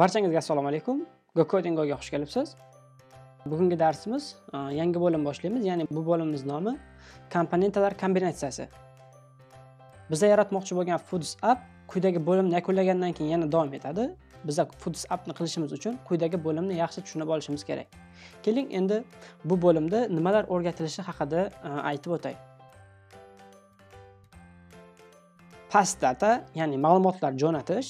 barchangizga assalomu alaykum gokoding goga xush kelibsiz bugungi darsimiz e, yangi bo'lim boshlaymiz ya'ni bu bo'limimiz nomi komponentalar kombinatsiyasi biza yaratmoqchi bo'lgan foods app quyidagi bo'limni yakunlagandan keyin yana davom etadi biza foods appni qilishimiz uchun quyidagi bo'limni yaxshi tushunib olishimiz kerak keling endi bu bo'limda nimalar o'rgatilishi haqida e, aytib o'tay past data ya'ni ma'lumotlar jo'natish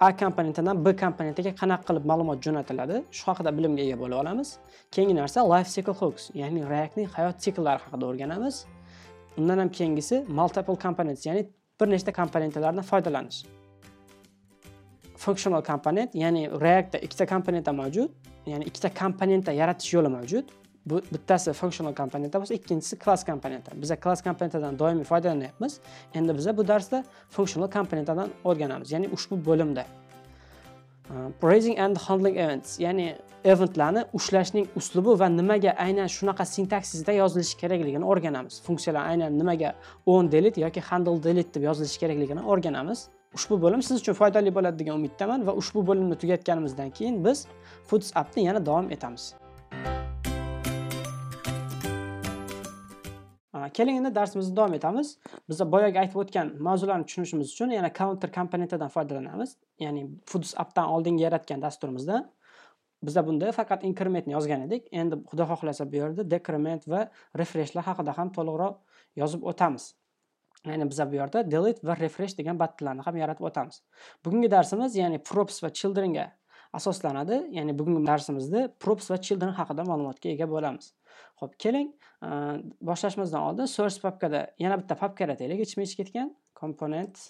a komponentidan b komponentiga qanaqa qilib ma'lumot jo'natiladi shu haqida bilimga ega bo'la olamiz keyingi narsa life cycle hooks ya'ni reactning hayot sikllari haqida o'rganamiz undan ham keyingisi multiple components ya'ni bir nechta komponentlardan foydalanish functional komponent ya'ni reactda ikkita komponenta mavjud ya'ni ikkita komponenta yaratish yo'li mavjud bu bittasi functional komponentda bo'lsa ikkinchisi klass komponenti biza klass komponentidan doimiy foydalanyapmiz endi biza bu darsda functional komponentadan o'rganamiz ya'ni ushbu bo'limda raising and handling events ya'ni eventlarni ushlashning uslubi va nimaga aynan shunaqa sintaksisda yozilishi kerakligini o'rganamiz funksiyalar aynan nimaga on delete yoki handle delete deb yozilishi kerakligini o'rganamiz ushbu bo'lim siz uchun foydali bo'ladi degan umiddaman va ushbu bo'limni tugatganimizdan keyin biz foods appni yana davom etamiz keling endi darsimizni davom etamiz biz boyagi aytib o'tgan mavzularni tushunishimiz uchun yana counter komponentidan foydalanamiz ya'ni foods appdan oldingi yaratgan dasturimizda bizda bunda faqat incrementni yozgan edik endi xudo xohlasa bu yerda decrement va refreshlar haqida ham to'liqroq yozib o'tamiz ya'ni biza bu yerda delete va refresh degan battlarni ham yaratib o'tamiz bugungi darsimiz ya'ni props va childrenga asoslanadi ya'ni bugungi darsimizda props va children haqida ma'lumotga ega bo'lamiz Xo'p, keling, boshlashimizdan oldin source papkada yana bitta papka yarataylik, ichma-ich ketgan component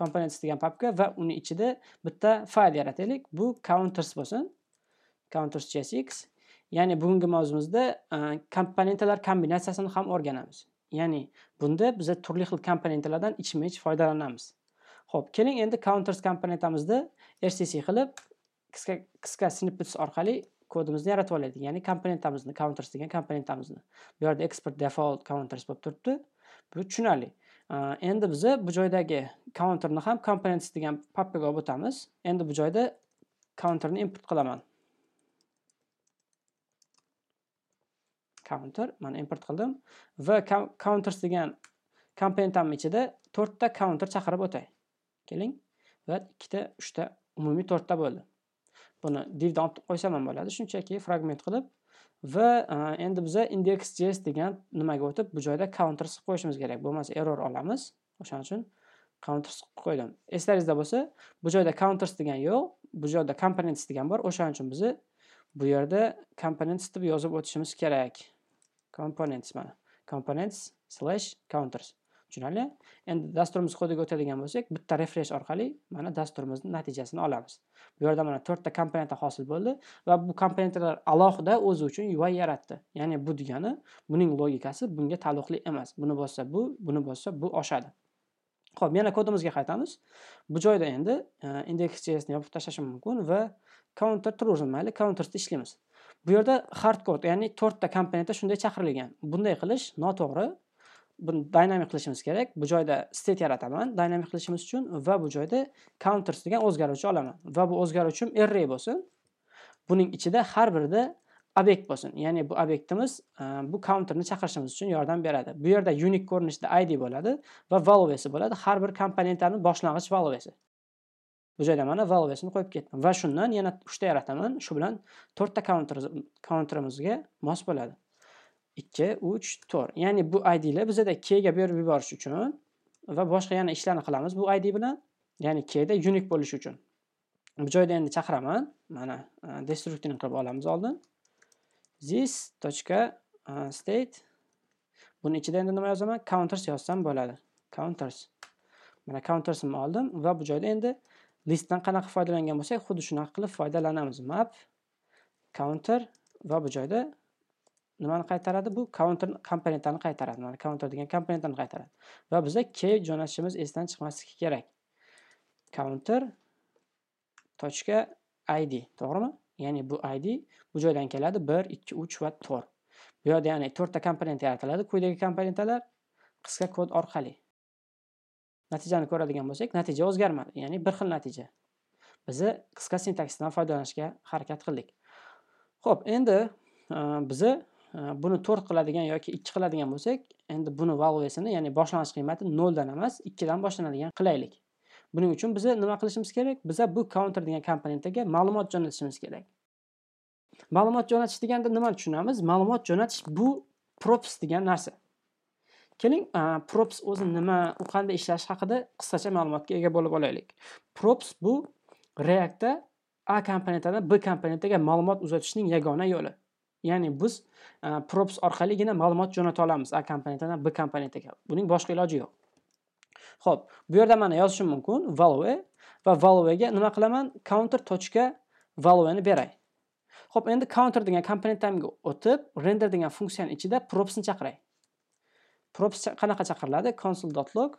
components degan papka va uni ichida bitta fayl yarataylik. Bu counters bo'lsin. counters.jsx, ya'ni bugungi mavzumizda komponentalar kombinatsiyasini ham o'rganamiz. Ya'ni bunda biza turli xil komponentalardan ichma-ich foydalanamiz. Xo'p, keling endi counters komponentamizni RCC qilib qisqa qisqa snippets orqali kodimizni yaratib oladi ya'ni komponentamizni counters degan komponentamizni bu yerda export default counters bo'lib turibdi bu tushunarli endi biza bu joydagi counterni ham components degan papkaga olib o'tamiz endi bu joyda counterni import qilaman counter mana import qildim va counters degan komponentamni ichida to'rtta counter chaqirib o'tay keling va ikkita uchta umumiy to'rtta bo'ldi buni divdan olib qo'ysam ham bo'ladi shunchaki fragment qilib va e, endi biza index.js degan nimaga o'tib bu joyda counters qilib qo'yishimiz kerak bo'lmasa error olamiz o'shaning uchun counters qilib qo'ydim eslaringizda bo'lsa bu joyda counters degan yo'q bu joyda components degan bor o'shaning uchun biz bu yerda components deb yozib o'tishimiz kerak components mana components slash counters tushunarli endi dasturimiz kodiga o'tadigan bo'lsak bitta refresh orqali mana dasturimizni natijasini olamiz bu yerda mana to'rtta komponenta hosil bo'ldi va bu komponentlar alohida o'zi uchun ui yaratdi ya'ni bu degani buning logikasi bunga taalluqli emas buni bossa bu buni bossa bu oshadi ho'p yana kodimizga qaytamiz bu joyda endi e, index.jsni yopib tashlashim mumkin va counter true mayli counterni ishlaymiz bu yerda hard code ya'ni to'rtta komponentda shunday chaqirilgan bunday qilish noto'g'ri buni dynamik qilishimiz kerak bu joyda state yarataman dynamik qilishimiz uchun va bu joyda counters degan o'zgaruvchi olaman va bu o'zgaruvchim array bo'lsin buning ichida har birida obyekt bo'lsin ya'ni bu obyektimiz e, bu counterni chaqirishimiz uchun yordam beradi bu yerda unique ko'rinishda id bo'ladi va valuesi bo'ladi har bir komponentlarni boshlang'ich valuesi bu joyda mana valuesini qo'yib ketdim va shundan yana uchta yarataman shu bilan to'rtta counter counterimizga mos bo'ladi 2, 3, 4. Ya'ni bu ID bizda K ga berib yuborish uchun va boshqa yana ishlarni qilamiz bu ID bilan. Ya'ni da unique bo'lish uchun. Bu joyda endi chaqiraman. Mana e, destructorni qilib olamiz oldin. this.state e, buni ichida endi nima yozaman? Counters yozsam bo'ladi. Counters. Mana countersimni oldim va bu joyda endi listdan qanaqa foydalangan bo'lsak, xuddi shunaqa qilib foydalanamiz. Map counter va bu joyda nimani qaytaradi bu counter komponentani qaytaradi mana counter degan komponentani qaytaradi va biza k jo'natishimiz esdan chiqmasligi kerak counter tochka id to'g'rimi ya'ni bu id bu joydan keladi bir ikki uch va to'rt bu yerda ya'ni to'rtta komponent yaratiladi quyidagi komponentlar qisqa kod orqali natijani ko'radigan bo'lsak natija o'zgarmadi ya'ni bir xil natija biza qisqa sintaksisdan foydalanishga harakat qildik ho'p endi bizni Э, buni to'rt qiladigan yoki ikki qiladigan bo'lsak endi buni valvesini ya'ni boshlang'ich qiymati noldan emas ikkidan boshlanadigan qilaylik buning uchun biza nima qilishimiz kerak biza bu counter degan komponentaga ma'lumot jo'natishimiz kerak ma'lumot jo'natish deganda nimani tushunamiz ma'lumot jo'natish bu props degan narsa keling e, props o'zi nima u qanday ishlashi haqida qisqacha ma'lumotga ega bo'lib olaylik props bu reaktda a komponentdan b komponentiga ma'lumot uzatishning yagona yo'li ya'ni biz e, props orqaligina ma'lumot jo'nata olamiz a komponentdan b komponentiga buning boshqa iloji yo'q ho'p bu yerda mana yozishim mumkin value va valuega nima qilaman counter точка valueni beray ho'p endi counter degan komponent tamiga o'tib render degan funksiyani ichida propsni chaqiray props qanaqa chaqiriladi console.log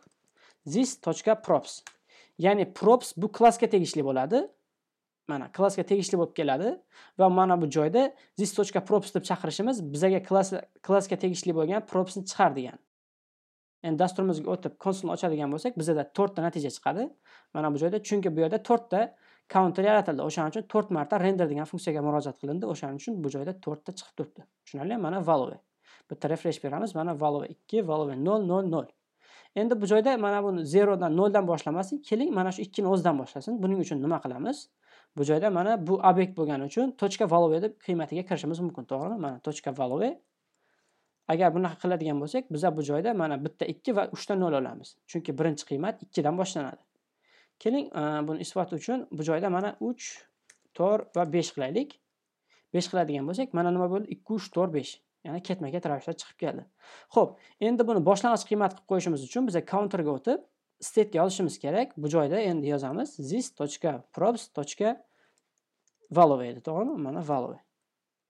this точка props ya'ni props bu klassga tegishli bo'ladi mana klassga tegishli bo'lib keladi va mana bu joyda this точка props deb chaqirishimiz bizaga klass klassga tegishli bo'lgan propsni chiqar degan endi dasturimizga o'tib konsolni ochadigan bo'lsak bizada to'rtta natija chiqadi mana bu joyda chunki bu yerda to'rtta counter yaratildi o'shaning uchun to'rt marta render degan funksiyaga murojaat qilindi o'shaning uchun bu joyda to'rtta chiqib turibdi tushunarli mana value bitta refresh beramiz mana value ikki value nol nol nol endi bu joyda mana buni zerodan noldan boshlamasin keling mana shu ikkini o'zidan boshlasin buning uchun nima qilamiz Bu joyda mana bu obyekt bo'lgani uchun tochka value deb qiymatiga kirishimiz mumkin, to'g'rimi? Mana tochka value agar bunaqa qiladigan bo'lsak, biza bu joyda mana bitta 2 va 3 dan 0 olamiz. Chunki birinchi qiymat 2 dan boshlanadi. Keling, buni isboti uchun bu joyda mana 3, 4 va 5 qilaylik. 5 qiladigan bo'lsak, mana nima bo'ldi? 2 3 4 5. Ya'ni ketma-ket ravishda chiqib keldi. Xo'p, endi buni boshlang'ich qiymat qilib qo'yishimiz uchun counter counterga o'tib state olishimiz kerak. Bu joyda endi yozamiz this.props.value, to'g'rimi? Mana value.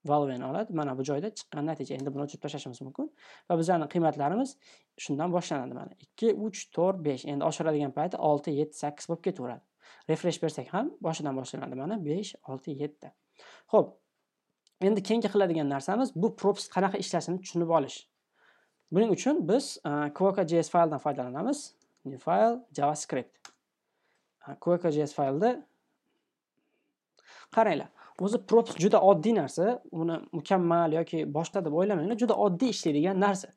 Value'ni oladi. Mana bu joyda chiqqan natija. Endi buni o'chirib tashlashimiz mumkin va bizlarning qiymatlarimiz shundan boshlanadi mana. 2 3 4 5. Endi oshiradigan payti 6 7 8 bo'lib ketaveradi. Refresh bersak ham boshidan boshlanadi mana 5 6 7 Xo'p. Endi keyingi qiladigan narsamiz bu props qanaqa ishlasini tushunib olish. Buning uchun biz uh, fayldan foydalanamiz. New file javascript QuakeJS faylda qaranglar o'zi props juda oddiy narsa uni mukammal yoki boshqa deb o'ylamanglar juda oddiy ishlaydigan narsa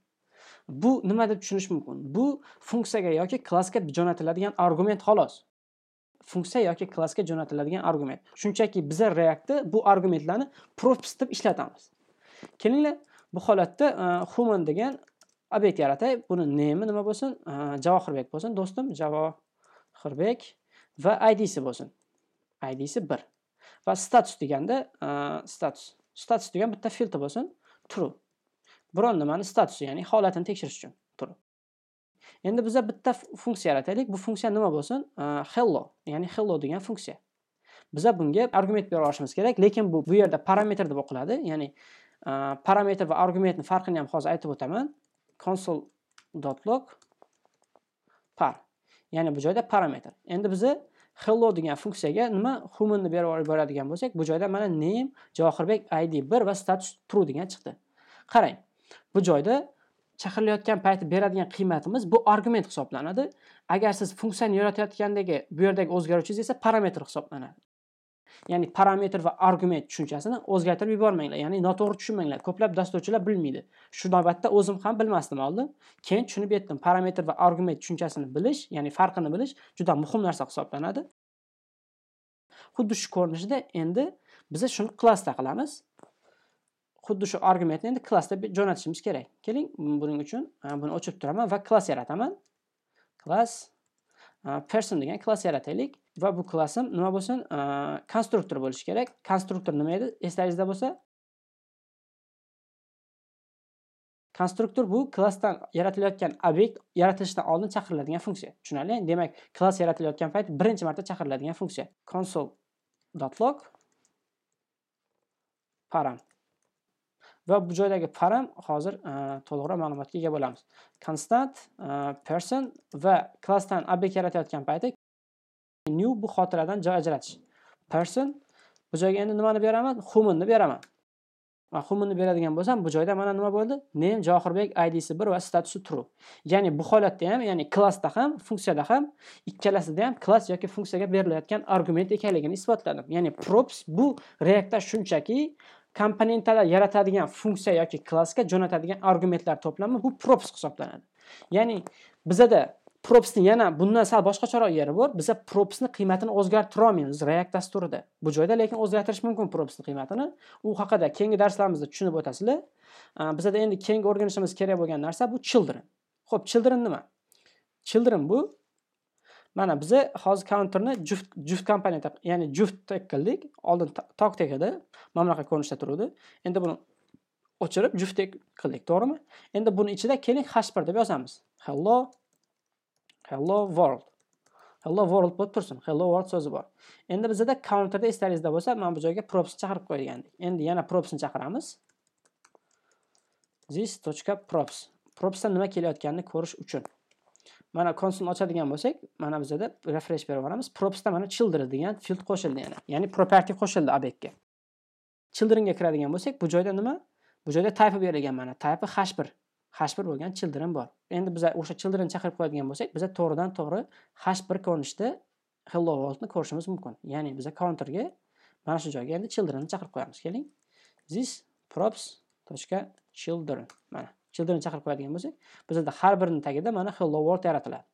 bu nima deb tushunish mumkin bu funksiyaga yoki klassga jo'natiladigan argument xolos funksiya yoki klassga jo'natiladigan argument shunchaki biza reactda bu argumentlarni props deb ishlatamiz kelinglar bu holatda uh, human degan obyekt yaratay buni nemi nima bo'lsin javohirbek bo'lsin do'stim javohirbek va idsi bo'lsin idsi bir va status deganda status status degan bitta filtr bo'lsin true biron nimani statusi ya'ni holatini tekshirish uchun true endi biza bitta funksiya yarataylik bu funksiya nima bo'lsin hello ya'ni hello degan funksiya biza bunga argument bera olishimiz kerak lekin bu bu yerda parametr deb o'qiladi ya'ni parametr va argumentni farqini ham hozir aytib o'taman console.log par ya'ni bu joyda parametr endi bizni hello degan funksiyaga nima humanni berib yuboradigan bo'lsak bu joyda mana name johilbek id 1 va status true degan chiqdi qarang bu joyda chaqirilayotgan payti beradigan qiymatimiz bu argument hisoblanadi agar siz funksiyani yaratayotgandagi bu yerdagi o'zgaruvchingiz esa parametr hisoblanadi ya'ni parametr va argument tushunchasini o'zgartirib yubormanglar ya'ni noto'g'ri tushunmanglar ko'plab dasturchilar bilmaydi shu navbatda o'zim ham bilmasdim oldin keyin tushunib yetdim parametr va argument tushunchasini bilish ya'ni farqini bilish juda muhim narsa hisoblanadi xuddi shu ko'rinishda endi biz shuni klassda qilamiz xuddi shu argumentni endi klassda jo'natishimiz kerak keling buning uchun buni o'chirib turaman va klass yarataman klass person degan klass yarataylik va bu klassim nima bo'lsin konstruktor bo'lishi kerak konstruktor nima edi eslaringizda bo'lsa konstruktor bu klassdan yaratilayotgan obyekt yaratilishidan oldin chaqiriladigan funksiya tushunarli demak klass yaratilayotgan payt birinchi marta chaqiriladigan funksiya console.log param va bu joydagi param hozir to'liqroq ma'lumotga ega bo'lamiz constant person va klassdan obyekt yaratayotgan payti new bu xotiradan joy ajratish person bu joyga endi nimani beraman humanni beraman humanni beradigan bo'lsam bu joyda mana nima bo'ldi name johir idsi bir va statusi true ya'ni bu holatda ham ya'ni klassda ham funksiyada ham ikkalasida ham klass yoki funksiyaga berilayotgan argument ekanligini isbotladim ya'ni props bu reaktda shunchaki komponentalar yaratadigan funksiya yoki klassga jo'natadigan argumentlar to'plami bu props hisoblanadi ya'ni bizada propsni yana bundan sal boshqacharoq yeri bor biza propsni qiymatini o'zgartira olmaymiz react dasturida bu joyda lekin o'zgartirish mumkin propsni qiymatini u haqida keyingi darslarimizda tushunib o'tasizlar bizada endi keyingi o'rganishimiz kerak bo'lgan narsa bu children ho'p children nima children bu mana biza hozir counterni juft juft kompaniyada ya'ni juft tag qildik oldin tok tag edi mana bunaqa ko'rinishda turuvdi endi buni o'chirib juftdek qildik to'g'rimi endi buni ichida keling hash bir deb yozamiz hello hello world hello world bo'lib tursin hello world so'zi bor endi bizada counterda eslaringizda bo'lsa mana bu joyga props chaqirib qo'ygandik endi yana propsni chaqiramiz this.props. propsdan nima kelayotganini ko'rish uchun mana konsolni ochadigan bo'lsak mana bizada refresh berib yuboramiz propsda mana children degan field qo'shildi yana ya'ni property qo'shildi obyektga ga kiradigan bo'lsak bu joyda nima bu joyda type berilgan mana type h1. hash bir bo'lgan children bor endi biz o'sha children chaqirib qo'yadigan bo'lsak biza to'g'ridan to'g'ri hash bir ko'rinishda hello worldni ko'rishimiz mumkin ya'ni biza counterga mana shu joyga endi childrenni chaqirib qo'yamiz keling this props точка children mana childrenni chaqirib qo'yadigan bo'lsak bizada har birini tagida mana hello world yaratiladi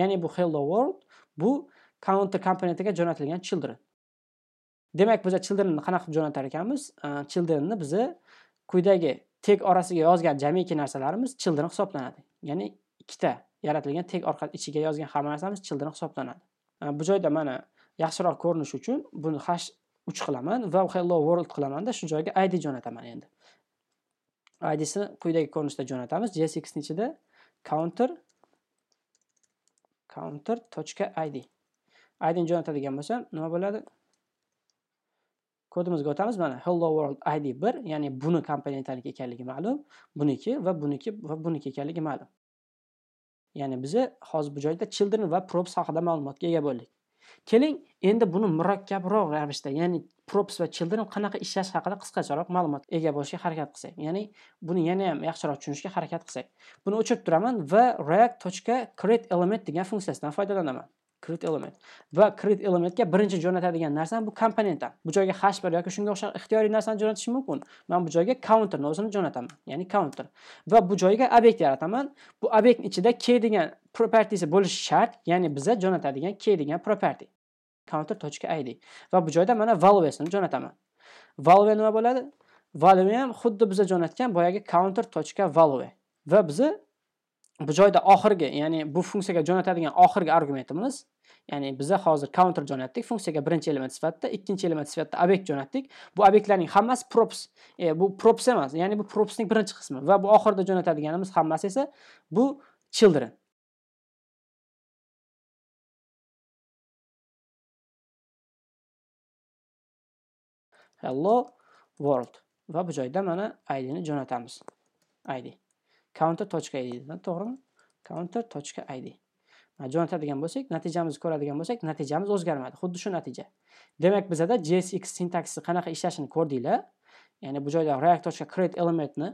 ya'ni bu hello world bu counter komponentiga jo'natilgan children demak biza childrenni qanaqa qilib jo'natar ekanmiz childrenni biza quyidagi tek orasiga yozgan jamiki narsalarimiz childin hisoblanadi ya'ni ikkita yaratilgan tek orqa ichiga yozgan hamma narsamiz childin hisoblanadi bu joyda mana yaxshiroq ko'rinish uchun buni hash uch qilaman va hello world qilamanda shu joyga id jo'nataman endi id'sini quyidagi ko'rinishda jo'natamiz jsxni ichida counter counter.id id'ni jo'natadigan bo'lsam nima bo'ladi kodimizga o'tamiz mana hello world id 1 ya'ni buni komponentalik ekanligi ma'lum buniki va buniki va buniki ekanligi ma'lum ya'ni biza hozir bu joyda children va props haqida ma'lumotga ega bo'ldik keling endi buni murakkabroq ravishda ya'ni props va children qanaqa ishlash haqida qisqacharoq ma'lumot ega bo'lishga harakat qilsak ya'ni buni yana ham yaxshiroq tushunishga harakat qilsak buni o'chirib turaman va react.createElement degan funksiyasidan foydalanaman create element va create elementga birinchi jo'natadigan narsam bu komponentlar bu joyga hash bor yoki shunga o'xshash ixtiyoriy narsani jo'natishim mumkin man bu joyga counter nosini jo'nataman ya'ni counter va bu joyga obyekt yarataman bu obyekt ichida k degan propertysi bo'lishi shart ya'ni biza jo'natadigan k degan property counter точка id va bu joyda mana valuesini jo'nataman value nima bo'ladi value ham xuddi biza jo'natgan boyagi counter точка value va biz bu joyda oxirgi ya'ni bu funksiyaga jo'natadigan oxirgi argumentimiz ya'ni biza hozir counter jo'natdik funksiyaga birinchi element sifatida ikkinchi element sifatida obyekt jo'natdik bu obyektlarning hammasi props e, bu props emas ya'ni bu propsning birinchi qismi va bu oxirida jo'natadiganimiz hammasi esa bu children hello world va bu joyda mana idni jo'natamiz id counter.id to'g'rimi counter.id. Mana jo'natadigan bo'lsak natijamizni ko'radigan bo'lsak natijamiz o'zgarmadi xuddi shu natija demak bizada jsx sintaksisi qanaqa ishlashini ko'rdinglar ya'ni bu joyda react create elementni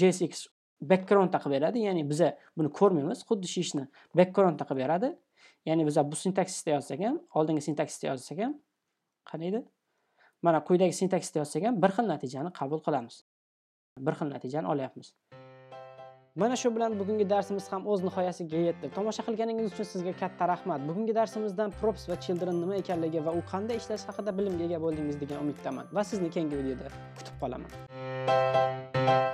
jsx backgroundda qilib beradi ya'ni biza buni ko'rmaymiz xuddi shu ishni backgroundda qilib beradi ya'ni biza bu sintaksisda yozsak ham oldingi sintaksisda yozsak ham qani mana quyidagi sintaksisda yozsak ham bir xil natijani qabul qilamiz bir xil natijani olyapmiz Mana shu bilan bugungi darsimiz ham o'z nihoyasiga yetdi. Tomosha qilganingiz uchun sizga katta rahmat. Bugungi darsimizdan props va children nima ekanligi va u qanday ishlash haqida bilimga ega bo'ldingiz degan umiddaman va sizni keyingi videoda kutib qolaman.